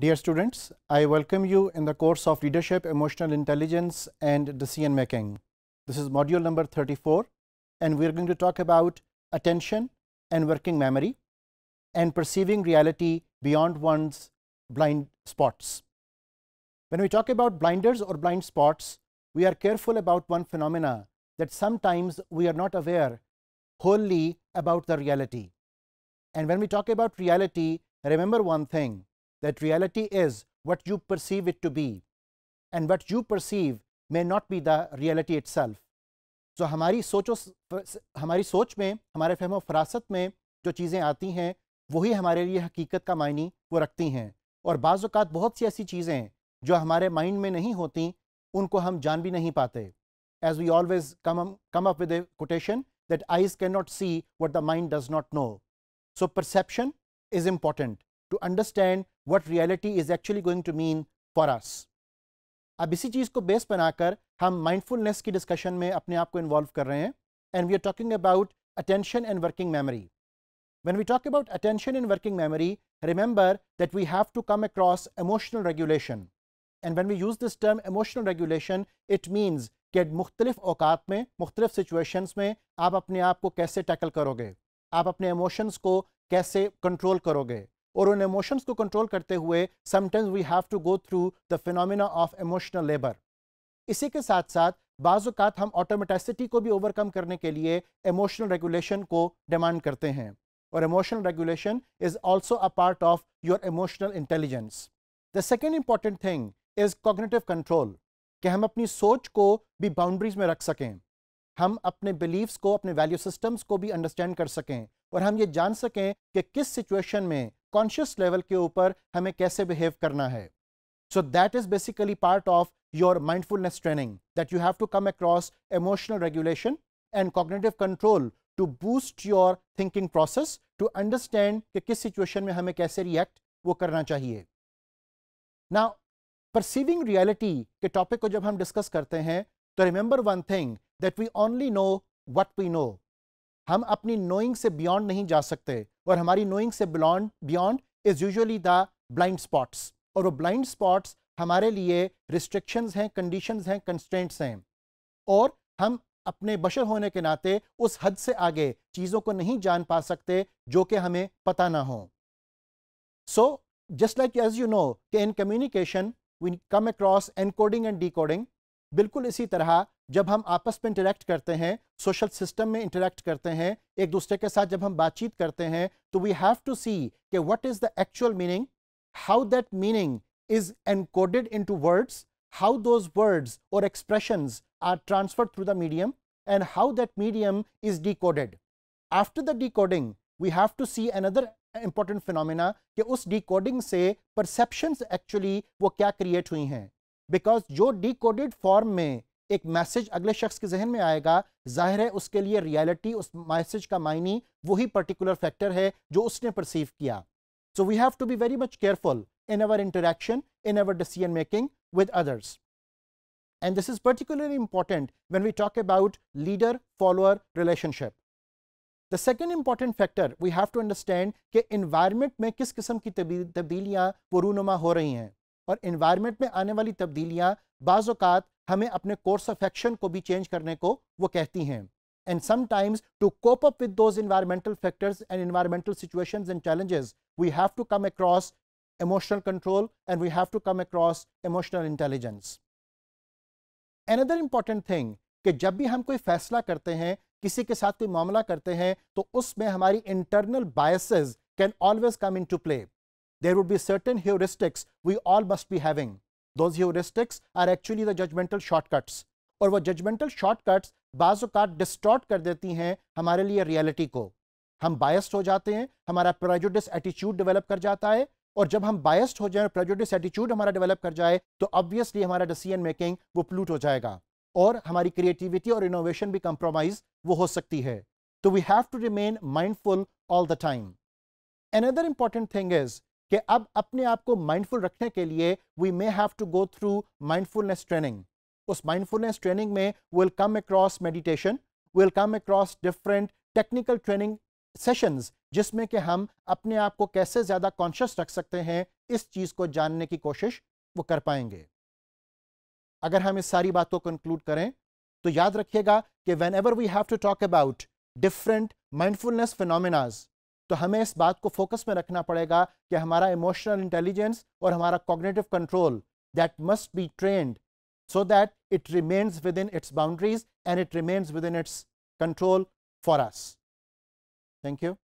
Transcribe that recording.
Dear students, I welcome you in the course of Leadership, Emotional Intelligence and Decision Making. This is module number 34 and we are going to talk about attention and working memory and perceiving reality beyond one's blind spots. When we talk about blinders or blind spots, we are careful about one phenomena that sometimes we are not aware wholly about the reality. And when we talk about reality, remember one thing that reality is what you perceive it to be and what you perceive may not be the reality itself. तो so, हमारी सोचो हमारी सोच में हमारे फहम फरासत में जो चीज़ें आती हैं वही हमारे लिए हकीकत का मायने वो रखती हैं और बाज़ात बहुत सी ऐसी चीज़ें जो हमारे माइंड में नहीं होती उनको हम जान भी नहीं पाते as we always come come up with a quotation that eyes can not see what the mind does not know so perception is important to understand what reality is actually going to mean for us. अब इसी चीज़ को base बनाकर हम mindfulness की discussion में अपने आप को इन्वॉल्व कर रहे हैं and we are talking about attention and working memory When we talk about attention in working memory, remember that we have to come across emotional regulation. And when we use this term emotional regulation, it means कि मुख्तलिफ अवकात में मुख्तलिफ situations में आप अपने आप को कैसे टैकल करोगे आप अपने इमोशंस को कैसे कंट्रोल करोगे और उन इमोशंस को कंट्रोल करते हुए sometimes we have to go through the phenomena of emotional labour इसी के साथ साथ बाज़ात हम ऑटोमेटिसिटी को भी ओवरकम करने के लिए इमोशनल रेगुलेशन को डिमांड करते हैं और emotional regulation is also a part of your emotional intelligence the second important thing is cognitive control कि हम अपनी सोच को भी बाउंड्रीज में रख सकें हम अपने बिलीव्स को अपने वैल्यू सिस्टम्स को भी अंडरस्टैंड कर सकें और हम ये जान सकें कि किस सिचुएशन में कॉन्शियस लेवल के ऊपर हमें कैसे बिहेव करना है so that is basically part of your mindfulness training that you have to come across emotional regulation and cognitive control to boost your thinking process to understand कि किस situation में हमें कैसे रिएक्ट वो करना चाहिए ना परसीविंग रियलिटी के टॉपिक को जब हम डिस्कस करते हैं तो remember one thing that we only know what we know हम अपनी नोइंग से बियॉन्ड नहीं जा सकते और हमारी नोइंग से बिलोंड beyond is usually the blind spots और वो ब्लाइंड स्पॉट्स हमारे लिए रिस्ट्रिक्शन हैं कंडीशन हैं कंस्टेंट्स हैं और हम अपने बशर होने के नाते उस हद से आगे चीज़ों को नहीं जान पा सकते जो कि हमें पता ना हो so just like as you know कि in communication we come across encoding and decoding बिल्कुल इसी तरह जब हम आपस में इंटरेक्ट करते हैं सोशल सिस्टम में इंटरेक्ट करते हैं एक दूसरे के साथ जब हम बातचीत करते हैं तो वी हैव टू सी के what is the actual meaning how that meaning is encoded into words how those words और expressions are transfer through the medium and how that medium is decoded after the decoding we have to see another important phenomena कि उस decoding से perception actually वो क्या create हुई हैं because जो D coded form में एक मैसेज अगले शख्स के जहन में आएगा जाहिर है उसके लिए रियलिटी उस मैसेज का मायने वही पर्टिकुलर फैक्टर है जो उसने परसीव किया so we have to be very much careful in our interaction in our decision making with others and this is particularly important when we talk about leader follower relationship the second important factor we have to understand कि environment में किस किस्म की तब्दीलियाँ वो रूनुमा हो रही हैं और इन्वायरमेंट में आने वाली तब्दीलियाँ बाज़ात हमें अपने कोर्स ऑफ एक्शन को भी चेंज करने को वो कहती हैं and sometimes to cope up with those environmental factors and environmental situations and challenges we have to come across emotional control and we have to come across emotional intelligence another important thing ke jab bhi hum koi faisla karte hain kisi ke sath koi mamla karte hain to usme hamari internal biases can always come into play there would be certain heuristics we all must be having. Those heuristics are actually the judgmental shortcuts और वो judgemental shortcuts बाज़ात distort कर देती हैं हमारे लिए reality को हम biased हो जाते हैं हमारा प्रेजुडिस एटीट्यूड डेवलप कर जाता है और जब हम बायस्ड हो जाए प्रेजुडिस एटीट्यूड हमारा डेवलप कर जाए तो ऑब्वियसली हमारा डिसीजन मेकिंग वो प्लूट हो जाएगा और हमारी क्रिएटिविटी और इनोवेशन भी कंप्रोमाइज वो हो सकती है तो we have to remain mindful all the time another important thing is कि अब अपने आप को माइंडफुल रखने के लिए we may have to go through mindfulness training उस माइंडफुलनेस ट्रेनिंग में will come across meditation will come across different technical training sessions जिसमें कि हम अपने आप को कैसे ज़्यादा कॉन्शियस रख सकते हैं इस चीज़ को जानने की कोशिश वो कर पाएंगे अगर हम इस सारी बात को कंक्लूड करें तो याद रखिएगा कि whenever we have to talk about different mindfulness phenomenas तो हमें इस बात को फोकस में रखना पड़ेगा कि हमारा इमोशनल इंटेलिजेंस और हमारा cognitive control that must be trained so that it remains within its boundaries and it remains within its control for us thank you